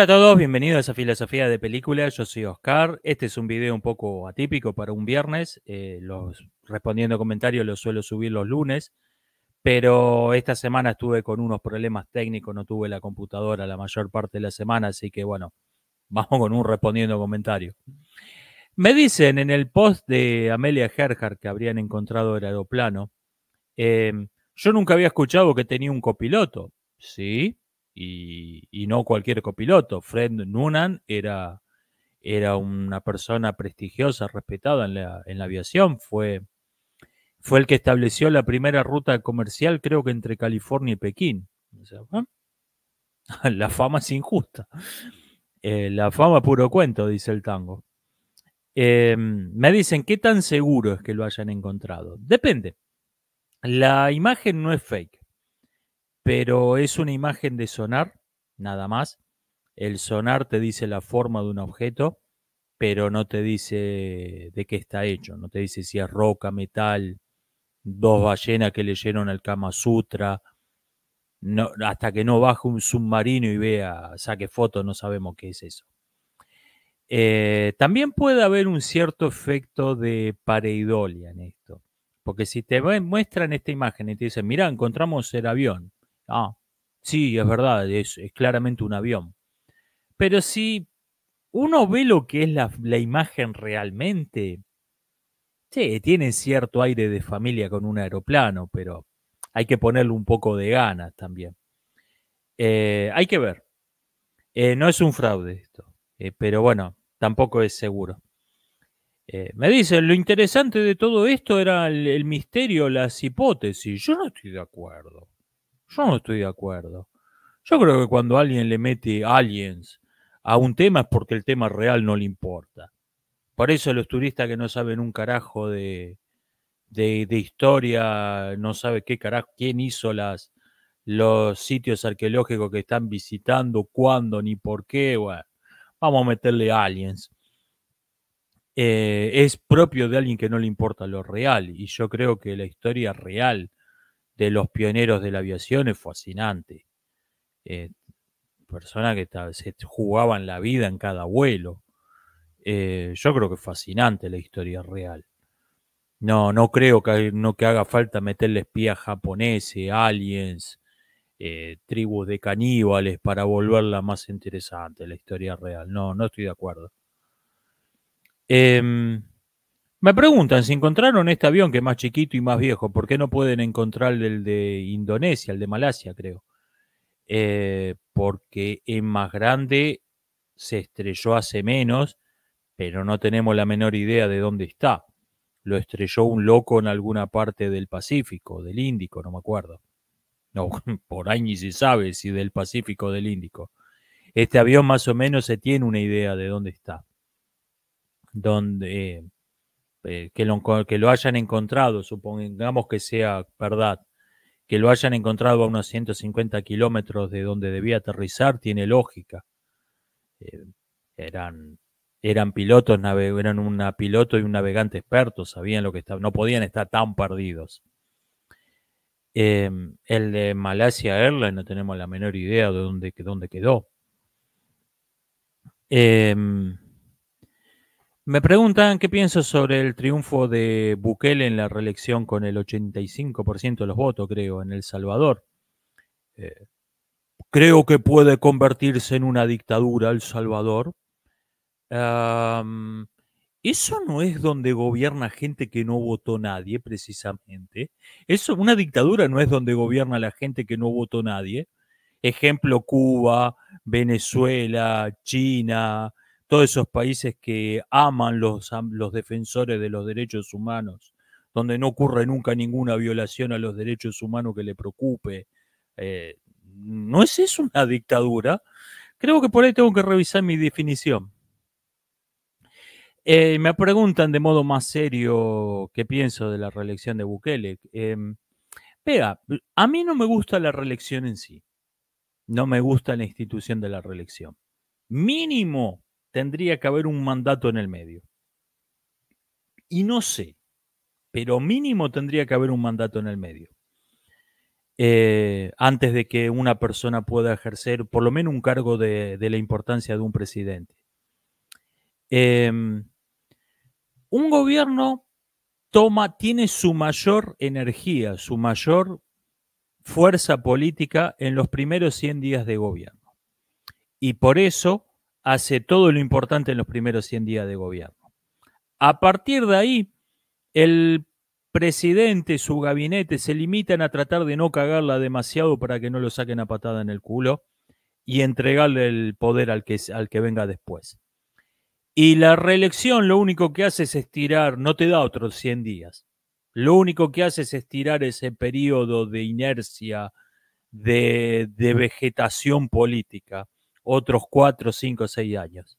Hola a todos, bienvenidos a Filosofía de Películas. Yo soy Oscar. Este es un video un poco atípico para un viernes. Eh, los, respondiendo comentarios los suelo subir los lunes, pero esta semana estuve con unos problemas técnicos, no tuve la computadora la mayor parte de la semana, así que bueno, vamos con un respondiendo comentario. Me dicen en el post de Amelia Gerhard que habrían encontrado el aeroplano, eh, yo nunca había escuchado que tenía un copiloto. Sí, y, no cualquier copiloto. Fred Noonan era, era una persona prestigiosa, respetada en la, aviación, fue, fue el que estableció la primera ruta comercial, creo que entre California y Pekín. ¿ah? La fama es injusta. Eh, la fama puro cuento, dice el tango. Em, me dicen, ¿qué tan seguro es que lo hayan encontrado? Depende. La imagen no es fake pero es una imagen de sonar, nada más. El sonar te dice la forma de un objeto, pero no te dice de qué está hecho, no te dice si es roca, metal, dos ballenas que leyeron el Kama Sutra. hasta que no baje un submarino y vea, saque fotos, no sabemos qué es eso. Eh, también puede haber un cierto efecto de pareidolia en esto, porque si te muestran esta imagen y te dicen, mira, encontramos el avión, Ah, sí, es verdad, es, claramente un avión. Pero si uno ve lo que es la, imagen realmente, sí, tiene cierto aire de familia con un aeroplano, pero hay que ponerle un poco de ganas también. Eh, hay que ver. Eh, no es un fraude esto, eh, pero bueno, tampoco es seguro. me dicen, lo interesante de todo esto era el misterio, las hipótesis. Yo no estoy de acuerdo. Yo no estoy de acuerdo. Yo creo que cuando alguien le mete aliens a un tema es porque el tema real no le importa. Por eso los turistas que no saben un carajo de, historia, no saben qué carajo, quién hizo las, los sitios arqueológicos que están visitando, cuándo, ni por qué, vamos a meterle aliens. Eh, es propio de alguien que no le importa lo real y yo creo que la historia real de los pioneros de la aviación es fascinante. Eh, personas que se jugaban la vida en cada vuelo. Eh, yo creo que es fascinante la historia real. No, no creo que, no que haga falta meterle espías japoneses, aliens, eh, tribus de caníbales para volverla más interesante, la historia real. No, no estoy de acuerdo. Eh, me preguntan si encontraron este avión que es más chiquito y más viejo, ¿por qué no pueden encontrar el de Indonesia, el de Malasia, creo? Eh, porque es más grande, se estrelló hace menos, pero no tenemos la menor idea de dónde está. Lo estrelló un loco en alguna parte del Pacífico, del Índico, no me acuerdo. No, por ahí ni se sabe si del Pacífico o del Índico. Este avión más o menos se tiene una idea de dónde está. Donde, eh, que, lo, hayan encontrado, supongamos que sea verdad, que lo hayan encontrado a unos 150 kilómetros de donde debía aterrizar, tiene lógica. Eh, eran, eran pilotos, eran un piloto y un navegante experto, sabían lo que estaba, no podían estar tan perdidos. Em, el de Malasia Airlines no tenemos la menor idea de dónde, dónde quedó. Em, me preguntan qué pienso sobre el triunfo de Bukele en la reelección con el 85% de los votos, creo, en El Salvador. Eh, creo que puede convertirse en una dictadura El Salvador. eso no es donde gobierna gente que no votó nadie, precisamente. Eso, una dictadura no es donde gobierna la gente que no votó nadie. Ejemplo, Cuba, Venezuela, China, todos esos países que aman los, defensores de los derechos humanos, donde no ocurre nunca ninguna violación a los derechos humanos que le preocupe. Eh, ¿No es eso una dictadura? Creo que por ahí tengo que revisar mi definición. Eh, me preguntan de modo más serio qué pienso de la reelección de Bukele. Em, vea, a mí no me gusta la reelección en sí. No me gusta la institución de la reelección. Mínimo tendría que haber un mandato en el medio. Y no sé, pero mínimo tendría que haber un mandato en el medio. Eh, antes de que una persona pueda ejercer por lo menos un cargo de, la importancia de un presidente. Em, un gobierno toma, tiene su mayor energía, su mayor fuerza política en los primeros 100 días de gobierno. Y por eso hace todo lo importante en los primeros 100 días de gobierno. A partir de ahí, el presidente, su gabinete se limitan a tratar de no cagarla demasiado para que no lo saquen a patada en el culo y entregarle el poder al que, al que venga después. Y la reelección lo único que hace es estirar, no te da otros 100 días. Lo único que hace es estirar ese periodo de inercia, de vegetación política otros cuatro, cinco, seis años.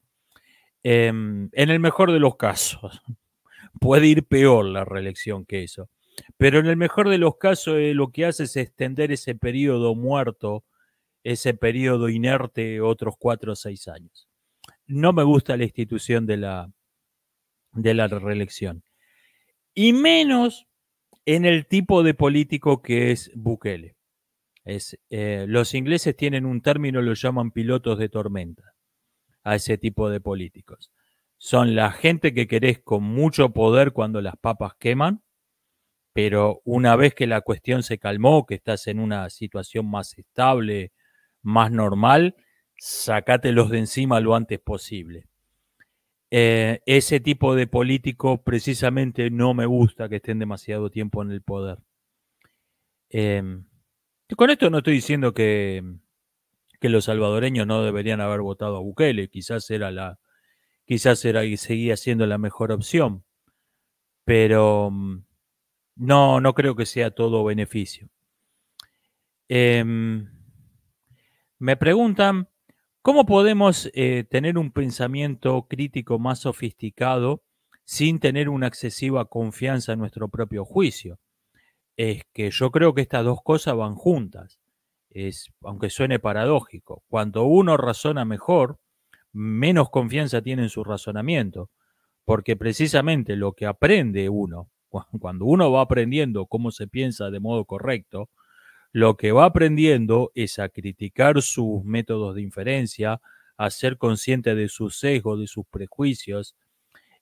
Em, en el mejor de los casos, puede ir peor la reelección que eso, pero en el mejor de los casos eh, lo que hace es extender ese periodo muerto, ese periodo inerte, otros cuatro o seis años. No me gusta la institución de la, de la reelección. Y menos en el tipo de político que es Bukele. Eh, los ingleses tienen un término, lo llaman pilotos de tormenta, a ese tipo de políticos. Son la gente que querés con mucho poder cuando las papas queman, pero una vez que la cuestión se calmó, que estás en una situación más estable, más normal, sacátelos de encima lo antes posible. Eh, ese tipo de político precisamente no me gusta que estén demasiado tiempo en el poder. Em, con esto no estoy diciendo que, los salvadoreños no deberían haber votado a Bukele, quizás era la, quizás era y seguía siendo la mejor opción, pero mm, no, no creo que sea todo beneficio. Em, me preguntan, ¿cómo podemos eh, tener un pensamiento crítico más sofisticado sin tener una excesiva confianza en nuestro propio juicio? es que yo creo que estas dos cosas van juntas. Es, aunque suene paradójico, cuando uno razona mejor, menos confianza tiene en su razonamiento, porque precisamente lo que aprende uno, cuando uno va aprendiendo cómo se piensa de modo correcto, lo que va aprendiendo es a criticar sus métodos de inferencia, a ser consciente de sus sesgos, de sus prejuicios,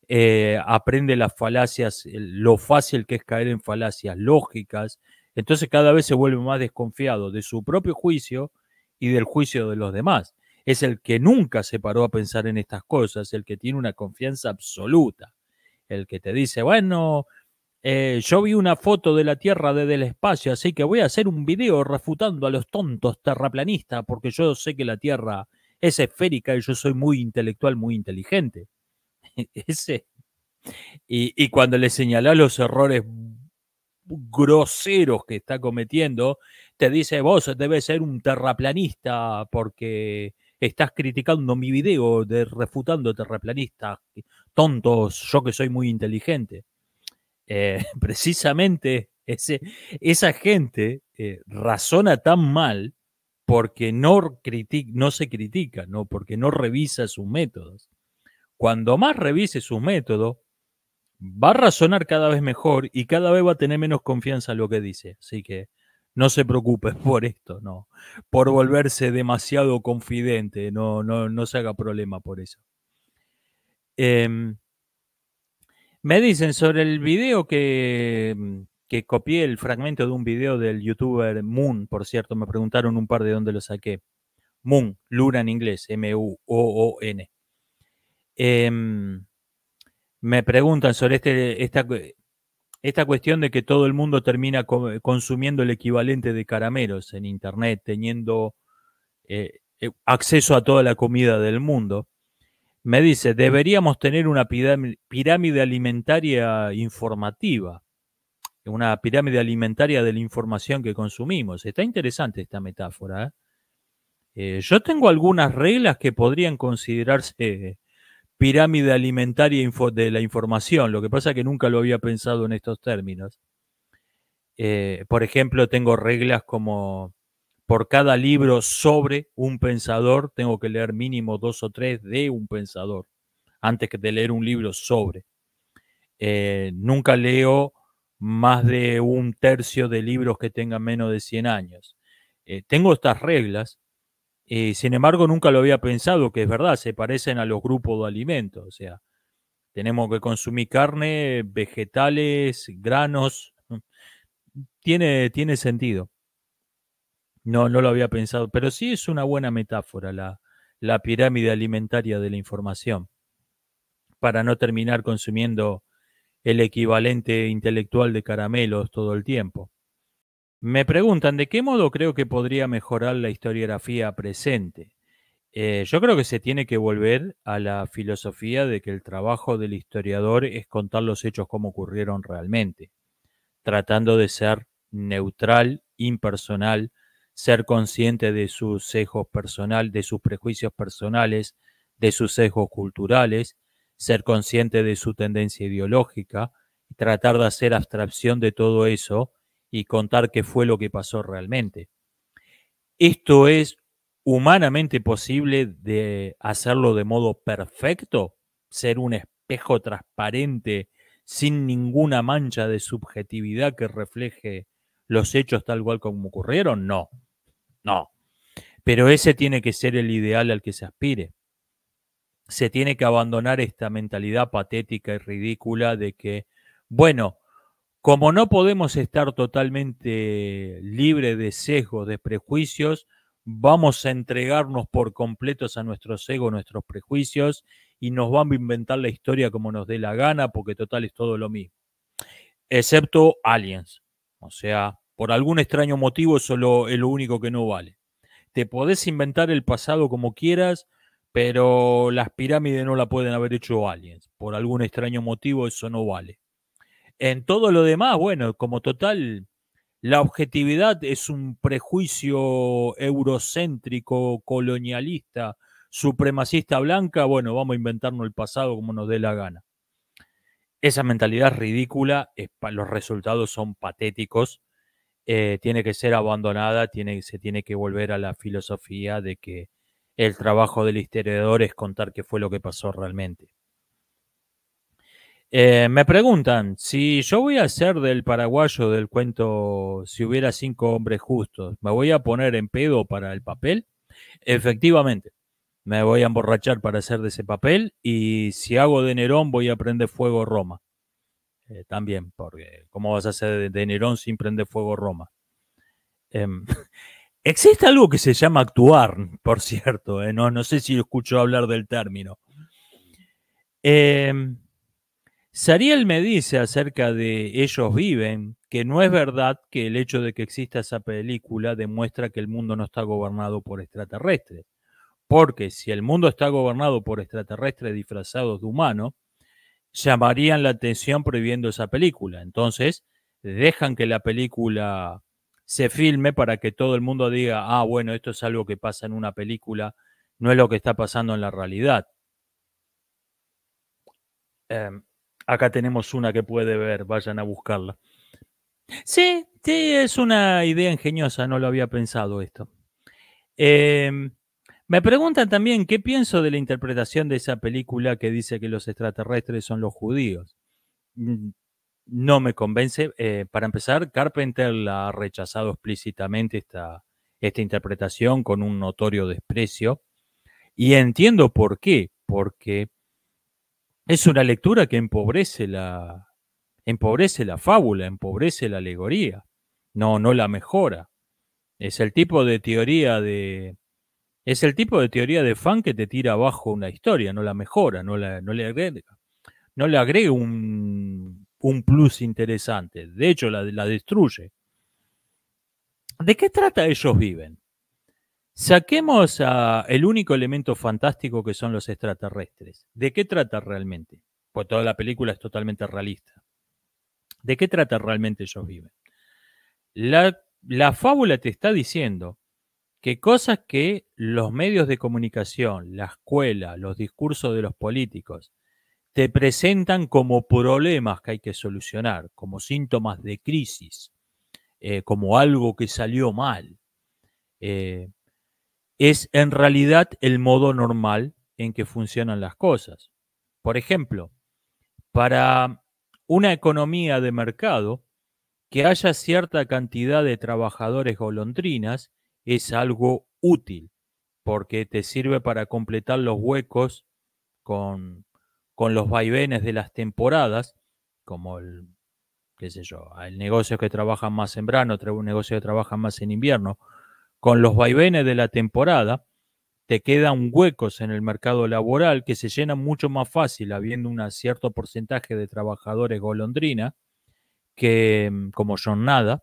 eh, aprende las falacias, lo fácil que es caer en falacias lógicas, entonces cada vez se vuelve más desconfiado de su propio juicio y del juicio de los demás. Es el que nunca se paró a pensar en estas cosas, el que tiene una confianza absoluta, el que te dice, bueno, eh, yo vi una foto de la Tierra desde el espacio, así que voy a hacer un video refutando a los tontos terraplanistas, porque yo sé que la Tierra es esférica y yo soy muy intelectual, muy inteligente. ese. Y, cuando le señala los errores groseros que está cometiendo, te dice, vos debes ser un terraplanista porque estás criticando mi video de refutando terraplanistas, tontos, yo que soy muy inteligente. Eh, precisamente ese, esa gente eh, razona tan mal porque no, no se critica, ¿no? porque no revisa sus métodos. Cuando más revise su método, va a razonar cada vez mejor y cada vez va a tener menos confianza en lo que dice. Así que no se preocupe por esto, no. Por volverse demasiado confidente, no, no, no se haga problema por eso. Em, me dicen sobre el video que, mm, que copié el fragmento de un video del youtuber Moon, por cierto, me preguntaron un par de dónde lo saqué. Moon, Luna en inglés, M-U-O-O-N. Em, me preguntan sobre este, esta, cuestión de que todo el mundo termina consumiendo el equivalente de carameros en Internet, teniendo eh, eh, acceso a toda la comida del mundo. Me dice, deberíamos tener una pirámide alimentaria informativa, una pirámide alimentaria de la información que consumimos. Está interesante esta metáfora. ¿eh? yo tengo algunas reglas que podrían considerarse pirámide alimentaria de la información. Lo que pasa es que nunca lo había pensado en estos términos. Eh, por ejemplo, tengo reglas como por cada libro sobre un pensador, tengo que leer mínimo dos o tres de un pensador, antes que de leer un libro sobre. Eh, nunca leo más de un tercio de libros que tengan menos de 100 años. Eh, tengo estas reglas eh, sin embargo, nunca lo había pensado, que es verdad, se parecen a los grupos de alimentos. O sea, tenemos que consumir carne, vegetales, granos. Tiene, tiene sentido. No, no lo había pensado, pero sí es una buena metáfora la, la pirámide alimentaria de la información, para no terminar consumiendo el equivalente intelectual de caramelos todo el tiempo. Me preguntan, ¿de qué modo creo que podría mejorar la historiografía presente? Eh, yo creo que se tiene que volver a la filosofía de que el trabajo del historiador es contar los hechos como ocurrieron realmente, tratando de ser neutral, impersonal, ser consciente de sus sesgos personal, de sus prejuicios personales, de sus sesgos culturales, ser consciente de su tendencia ideológica, tratar de hacer abstracción de todo eso y contar qué fue lo que pasó realmente. Esto es humanamente posible de hacerlo de modo perfecto, ser un espejo transparente sin ninguna mancha de subjetividad que refleje los hechos tal cual como ocurrieron, no, no. Pero ese tiene que ser el ideal al que se aspire. Se tiene que abandonar esta mentalidad patética y ridícula de que, bueno, como no podemos estar totalmente libre de sesgos, de prejuicios, vamos a entregarnos por completos a nuestros egos, nuestros prejuicios, y nos vamos a inventar la historia como nos dé la gana, porque total es todo lo mismo. Excepto Aliens. O sea, por algún extraño motivo eso es lo único que no vale. Te podés inventar el pasado como quieras, pero las pirámides no la pueden haber hecho aliens. Por algún extraño motivo eso no vale. En todo lo demás, bueno, como total, la objetividad es un prejuicio eurocéntrico, colonialista, supremacista blanca, bueno, vamos a inventarnos el pasado como nos dé la gana. Esa mentalidad ridícula, los resultados son patéticos, eh, tiene que ser abandonada, tiene, se tiene que volver a la filosofía de que el trabajo del historiador es contar qué fue lo que pasó realmente. Eh, me preguntan, si yo voy a ser del paraguayo del cuento Si hubiera cinco hombres justos, ¿me voy a poner en pedo para el papel? Efectivamente, me voy a emborrachar para hacer de ese papel y si hago de Nerón voy a prender fuego Roma. Eh, también, porque ¿cómo vas a hacer de Nerón sin prender fuego Roma? Em, existe algo que se llama actuar, por cierto, eh, no, no sé si escucho hablar del término. Eh, Sariel me dice acerca de Ellos viven que no es verdad que el hecho de que exista esa película demuestra que el mundo no está gobernado por extraterrestres. Porque si el mundo está gobernado por extraterrestres disfrazados de humanos, llamarían la atención prohibiendo esa película. Entonces, dejan que la película se filme para que todo el mundo diga, ah, bueno, esto es algo que pasa en una película, no es lo que está pasando en la realidad. Em, acá tenemos una que puede ver, vayan a buscarla. Sí, es una idea ingeniosa, no lo había pensado esto. Em, me preguntan también qué pienso de la interpretación de esa película que dice que los extraterrestres son los judíos. Mm, no me convence. Eh, para empezar, Carpenter la ha rechazado explícitamente esta interpretación con un notorio desprecio. Y entiendo por qué, porque es una lectura que empobrece la, empobrece la fábula, empobrece la alegoría, no, no la mejora. Es el tipo de teoría de. Es el tipo de teoría de fan que te tira abajo una historia, no la mejora, no, la, le agrega, no le agrega un, plus interesante. De hecho, la, la destruye. ¿De qué trata ellos viven? Saquemos el único elemento fantástico que son los extraterrestres. ¿De qué trata realmente? Pues toda la película es totalmente realista. ¿De qué trata realmente ellos viven? La, fábula te está diciendo que cosas que los medios de comunicación, la escuela, los discursos de los políticos, te presentan como problemas que hay que solucionar, como síntomas de crisis, eh, como algo que salió mal. Eh, es en realidad el modo normal en que funcionan las cosas. Por ejemplo, para una economía de mercado, que haya cierta cantidad de trabajadores golondrinas es algo útil, porque te sirve para completar los huecos con, con los vaivenes de las temporadas, como el, qué sé yo, el negocio que trabaja más en verano, un negocio que trabaja más en invierno, con los vaivenes de la temporada, te quedan huecos en el mercado laboral que se llenan mucho más fácil, habiendo un cierto porcentaje de trabajadores golondrina, que, mm, como nada,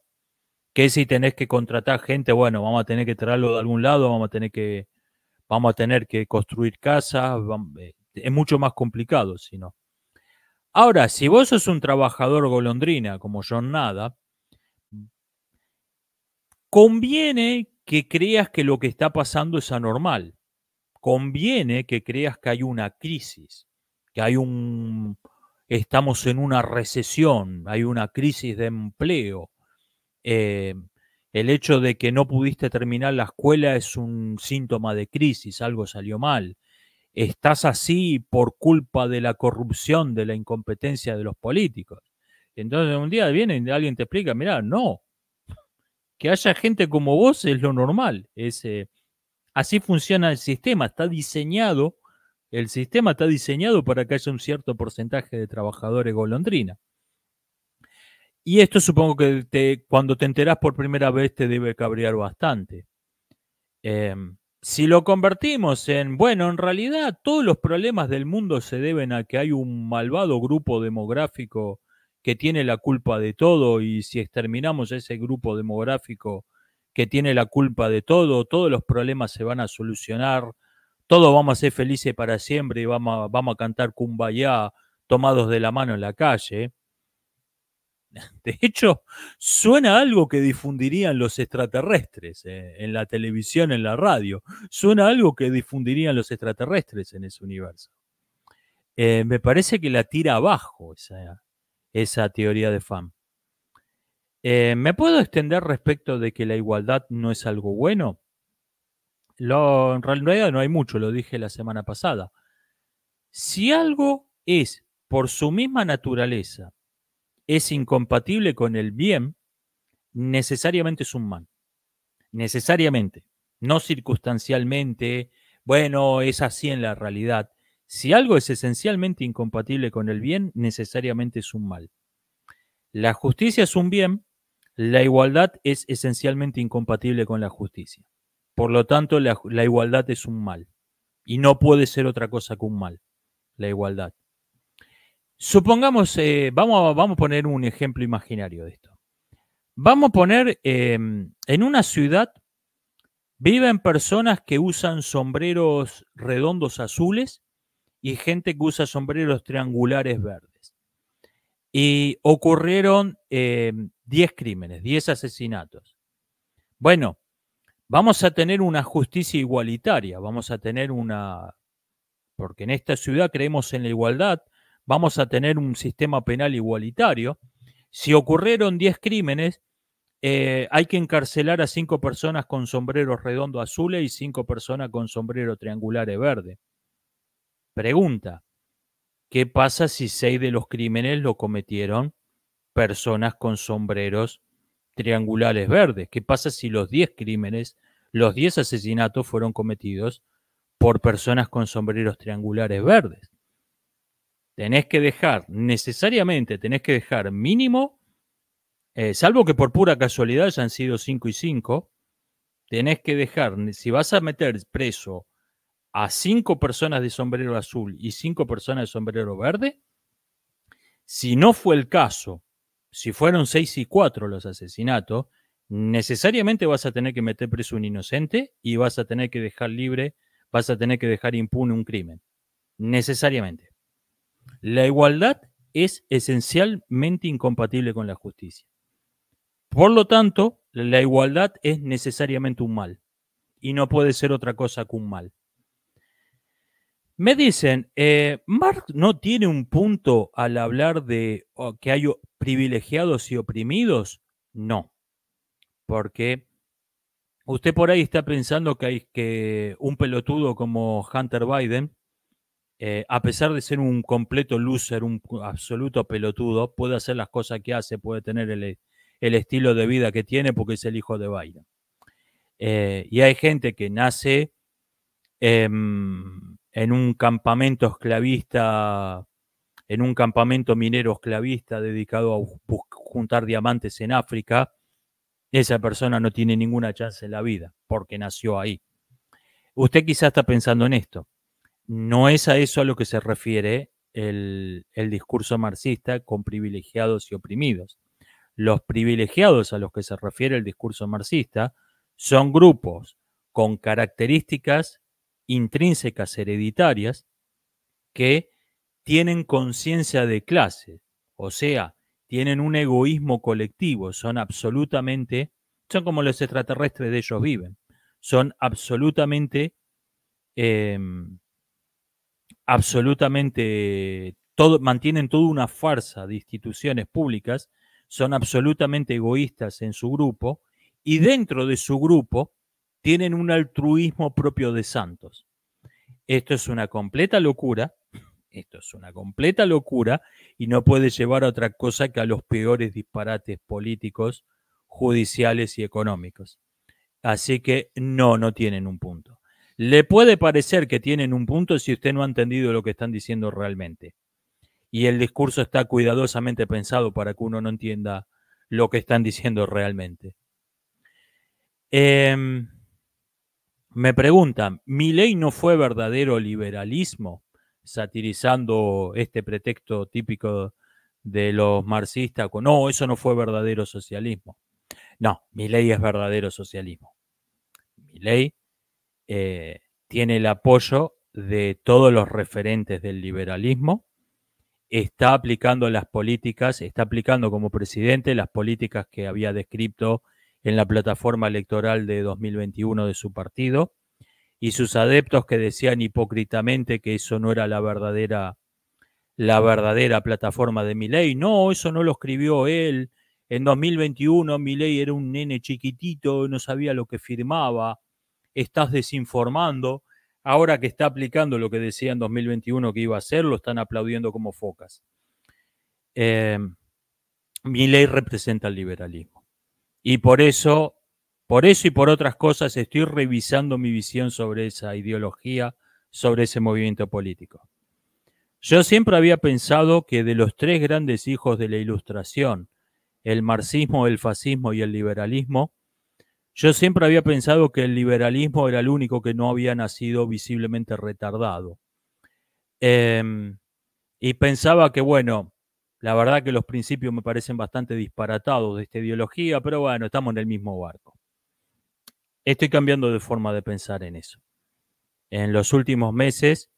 que si tenés que contratar gente, bueno, vamos a tener que traerlo de algún lado, vamos a tener que, vamos a tener que construir casas, eh, es mucho más complicado, si no. Ahora, si vos sos un trabajador golondrina como John Nada, conviene que creas que lo que está pasando es anormal. Conviene que creas que hay una crisis, que hay un estamos en una recesión, hay una crisis de empleo. Em, el hecho de que no pudiste terminar la escuela es un síntoma de crisis, algo salió mal. Estás así por culpa de la corrupción, de la incompetencia de los políticos. Entonces un día viene y alguien te explica, mira, no, que haya gente como vos es lo normal. Eh, así funciona el sistema, está diseñado, el sistema está diseñado para que haya un cierto porcentaje de trabajadores golondrina. Y esto supongo que te, cuando te enterás por primera vez te debe cabrear bastante. Em, si lo convertimos en, bueno, en realidad todos los problemas del mundo se deben a que hay un malvado grupo demográfico que tiene la culpa de todo y si exterminamos ese grupo demográfico que tiene la culpa de todo, todos los problemas se van a solucionar, todos vamos a ser felices para siempre y vamos a, vamos a cantar Kumbaya tomados de la mano en la calle. De hecho, suena algo que difundirían los extraterrestres eh, en la televisión, en la radio. Suena algo que difundirían los extraterrestres en ese universo. Eh, me parece que la tira abajo esa, esa teoría de fam eh, ¿Me puedo extender respecto de que la igualdad no es algo bueno? Lo, en realidad no hay mucho, lo dije la semana pasada. Si algo es, por su misma naturaleza, es incompatible con el bien, necesariamente es un mal. Necesariamente. No circunstancialmente, bueno, es así en la realidad. Si algo es esencialmente incompatible con el bien, necesariamente es un mal. La justicia es un bien, la igualdad es esencialmente incompatible con la justicia. Por lo tanto, la, igualdad es un mal. Y no puede ser otra cosa que un mal, la igualdad. Supongamos, eh, vamos, a, vamos a poner un ejemplo imaginario de esto. Vamos a poner, em, en una ciudad viven personas que usan sombreros redondos azules y gente que usa sombreros triangulares verdes. Y ocurrieron 10 eh, crímenes, 10 asesinatos. Bueno, vamos a tener una justicia igualitaria, vamos a tener una, porque en esta ciudad creemos en la igualdad, vamos a tener un sistema penal igualitario. Si ocurrieron 10 crímenes, eh, hay que encarcelar a 5 personas con sombreros redondo azules y 5 personas con sombrero triangulares verde. Pregunta, ¿qué pasa si seis de los crímenes lo cometieron personas con sombreros triangulares verdes? ¿Qué pasa si los diez crímenes, los diez asesinatos fueron cometidos por personas con sombreros triangulares verdes? Tenés que dejar, necesariamente tenés que dejar mínimo, eh, salvo que por pura casualidad hayan sido cinco y 5, tenés que dejar, si vas a meter preso a cinco personas de sombrero azul y cinco personas de sombrero verde? Si no fue el caso, si fueron seis y cuatro los asesinatos, necesariamente vas a tener que meter preso un inocente y vas a tener que dejar libre, vas a tener que dejar impune un crimen. Necesariamente. La igualdad es esencialmente incompatible con la justicia. Por lo tanto, la igualdad es necesariamente un mal y no puede ser otra cosa que un mal. Me dicen, eh, Mark no tiene un punto al hablar de que hay privilegiados y oprimidos. No, porque usted por ahí está pensando que hay que un pelotudo como Hunter Biden, eh, a pesar de ser un completo loser, un absoluto pelotudo, puede hacer las cosas que hace, puede tener el, estilo de vida que tiene porque es el hijo de Biden. Eh, y hay gente que nace em, en un campamento esclavista, en un campamento minero esclavista dedicado a juntar diamantes en África, esa persona no tiene ninguna chance en la vida porque nació ahí. Usted quizá está pensando en esto. No es a eso a lo que se refiere el, el discurso marxista con privilegiados y oprimidos. Los privilegiados a los que se refiere el discurso marxista son grupos con características intrínsecas hereditarias que tienen conciencia de clase, o sea, tienen un egoísmo colectivo, son absolutamente, son como los extraterrestres de ellos viven, son absolutamente, em, absolutamente, todo, mantienen toda una farsa de instituciones públicas, son absolutamente egoístas en su grupo y dentro de su grupo tienen un altruismo propio de santos. Esto es una completa locura, esto es una completa locura y no puede llevar a otra cosa que a los peores disparates políticos, judiciales y económicos. Así que no, no tienen un punto. Le puede parecer que tienen un punto si usted no ha entendido lo que están diciendo realmente. Y el discurso está cuidadosamente pensado para que uno no entienda lo que están diciendo realmente. Eh, me preguntan, ¿mi ley no fue verdadero liberalismo? Satirizando este pretexto típico de los marxistas con, no, eso no fue verdadero socialismo. No, mi ley es verdadero socialismo. Mi ley eh, tiene el apoyo de todos los referentes del liberalismo, está aplicando las políticas, está aplicando como presidente las políticas que había descrito en la plataforma electoral de 2021 de su partido, y sus adeptos que decían hipócritamente que eso no era la verdadera, la verdadera plataforma de Milei. No, eso no lo escribió él. En 2021 Milei era un nene chiquitito, no sabía lo que firmaba. Estás desinformando. Ahora que está aplicando lo que decía en 2021 que iba a hacer, lo están aplaudiendo como focas. Eh, Milei representa el liberalismo. Y por eso, por eso y por otras cosas estoy revisando mi visión sobre esa ideología, sobre ese movimiento político. Yo siempre había pensado que de los tres grandes hijos de la Ilustración, el marxismo, el fascismo y el liberalismo, yo siempre había pensado que el liberalismo era el único que no había nacido visiblemente retardado. Em, y pensaba que, bueno, la verdad que los principios me parecen bastante disparatados de esta ideología, pero bueno, estamos en el mismo barco. Estoy cambiando de forma de pensar en eso. En los últimos meses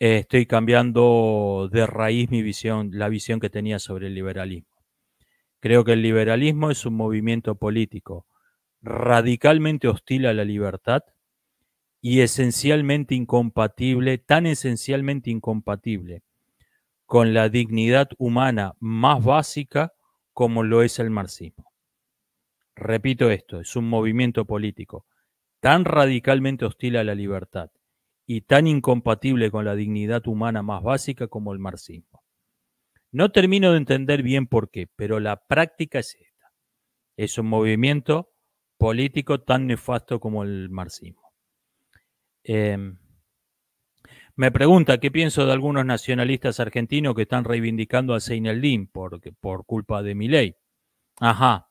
eh, estoy cambiando de raíz mi visión, la visión que tenía sobre el liberalismo. Creo que el liberalismo es un movimiento político radicalmente hostil a la libertad y esencialmente incompatible, tan esencialmente incompatible con la dignidad humana más básica como lo es el marxismo. Repito esto, es un movimiento político tan radicalmente hostil a la libertad y tan incompatible con la dignidad humana más básica como el marxismo. No termino de entender bien por qué, pero la práctica es esta. Es un movimiento político tan nefasto como el marxismo. Em, me pregunta qué pienso de algunos nacionalistas argentinos que están reivindicando a Seineldin por, por culpa de mi Ajá.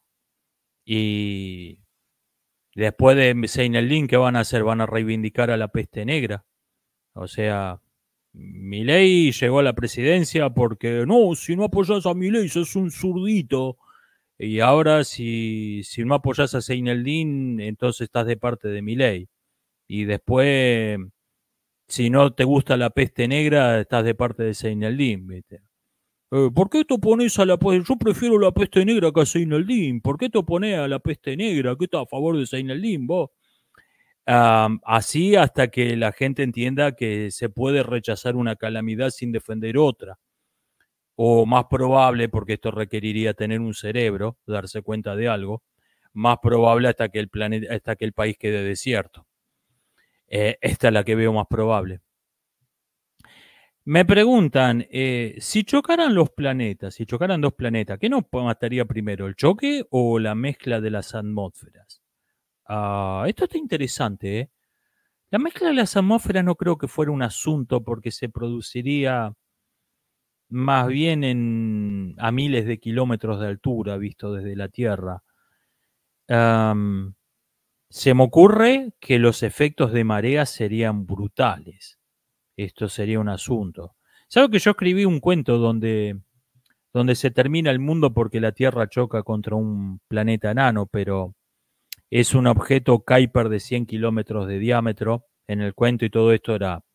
Y después de Seineldin, ¿qué van a hacer? ¿Van a reivindicar a la peste negra? O sea, ley llegó a la presidencia porque no, si no apoyas a Milei sos un zurdito. Y ahora si, no apoyas a Seineldin, entonces estás de parte de ley Y después si no te gusta la peste negra, estás de parte de Seinaldín, ¿viste? Eh, ¿Por qué te pones a la peste? Yo prefiero la peste negra que a Seinaldín. ¿Por qué te opones a la peste negra? ¿Qué estás a favor de Seinaldín, así hasta que la gente entienda que se puede rechazar una calamidad sin defender otra. O más probable, porque esto requeriría tener un cerebro, darse cuenta de algo, más probable hasta que el, planeta, hasta que el país quede desierto. Eh, esta es la que veo más probable. Me preguntan, eh, si chocaran los planetas, si chocaran dos planetas, ¿qué nos mataría primero, el choque o la mezcla de las atmósferas? Ah, esto está interesante. ¿eh? La mezcla de las atmósferas no creo que fuera un asunto porque se produciría más bien a miles de kilómetros de altura, visto desde la Tierra. Se me ocurre que los efectos de marea serían brutales. Esto sería un asunto. ¿Sabes que yo escribí un cuento donde, donde se termina el mundo porque la Tierra choca contra un planeta nano, pero es un objeto Kuiper de 100 kilómetros de diámetro en el cuento y todo esto era,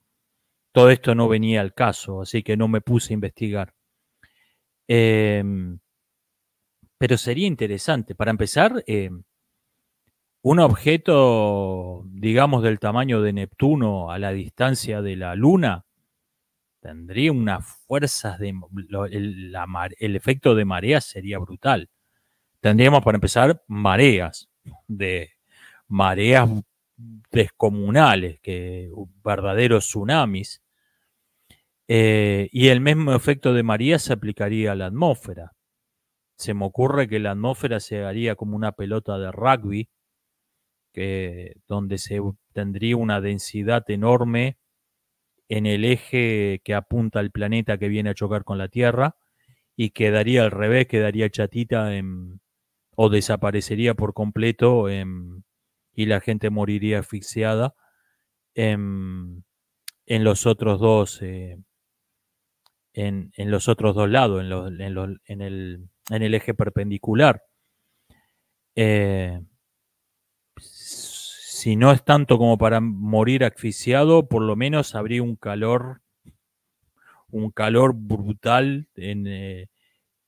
todo esto no venía al caso, así que no me puse a investigar. Em, pero sería interesante. Para empezar, em, un objeto, digamos, del tamaño de Neptuno a la distancia de la Luna tendría unas fuerzas de... el, efecto de marea sería brutal. Tendríamos, para empezar, mareas, de mareas descomunales, que verdaderos tsunamis. Eh, y el mismo efecto de marea se aplicaría a la atmósfera. Se me ocurre que la atmósfera se haría como una pelota de rugby donde se tendría una densidad enorme en el eje que apunta al planeta que viene a chocar con la Tierra y quedaría al revés, quedaría chatita o desaparecería por completo y la gente moriría asfixiada en, los otros dos eh, en, los otros dos lados, en, el, el, eje perpendicular. Eh, si no es tanto como para morir asfixiado, por lo menos habría un calor, un calor brutal eh,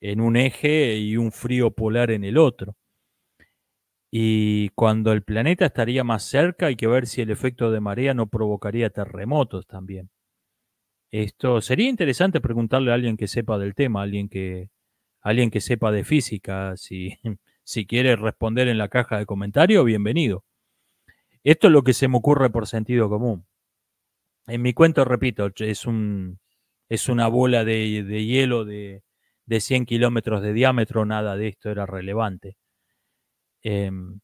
en, un eje y un frío polar en el otro. Y cuando el planeta estaría más cerca, hay que ver si el efecto de marea no provocaría terremotos también. Esto sería interesante preguntarle a alguien que sepa del tema, alguien que, alguien que sepa de física, si, si quiere responder en la caja de comentarios, bienvenido. Esto es lo que se me ocurre por sentido común. En mi cuento, repito, es, un, es una bola de, hielo de, 100 kilómetros de diámetro, nada de esto era relevante. Em,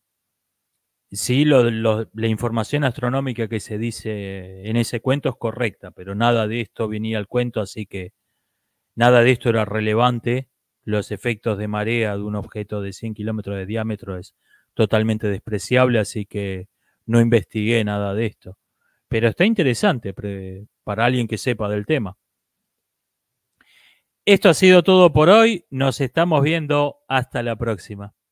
sí, la información astronómica que se dice en ese cuento es correcta, pero nada de esto venía al cuento, así que nada de esto era relevante. Los efectos de marea de un objeto de 100 kilómetros de diámetro es totalmente despreciable, así que no investigué nada de esto. Pero está interesante para alguien que sepa del tema. Esto ha sido todo por hoy. Nos estamos viendo. Hasta la próxima.